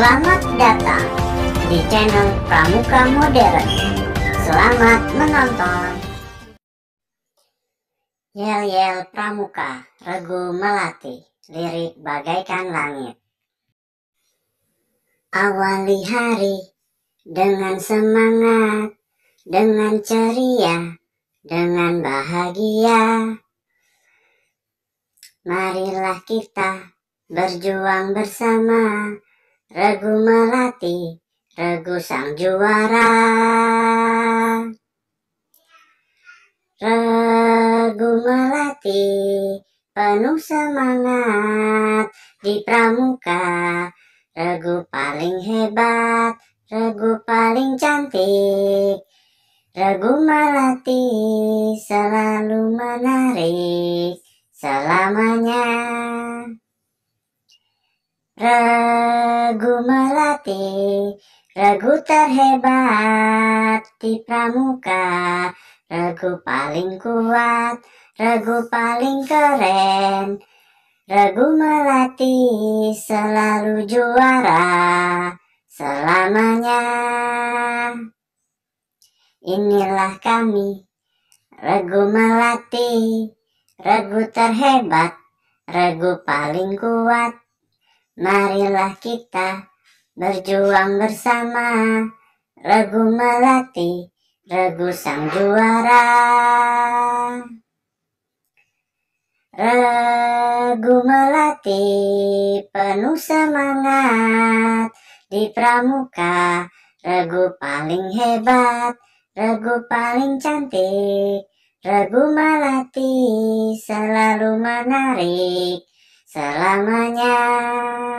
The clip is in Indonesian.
Selamat datang di channel Pramuka Modern. Selamat menonton. Yel-yel Pramuka, Regu Melati, lirik bagaikan langit. Awali hari dengan semangat, dengan ceria, dengan bahagia. Marilah kita berjuang bersama regu melati, regu sang juara. Regu melati, penuh semangat di pramuka, regu paling hebat, regu paling cantik. Regu melati selalu menarik selamanya. Ragu melati, ragu terhebat di pramuka, ragu paling kuat, ragu paling keren, ragu melati selalu juara selamanya. Inilah kami, ragu melati, ragu terhebat, ragu paling kuat, marilah kita berjuang bersama Regu Melati, Regu Sang Juara. Regu Melati penuh semangat di pramuka, Regu paling hebat, Regu paling cantik, Regu Melati selalu menarik selamanya.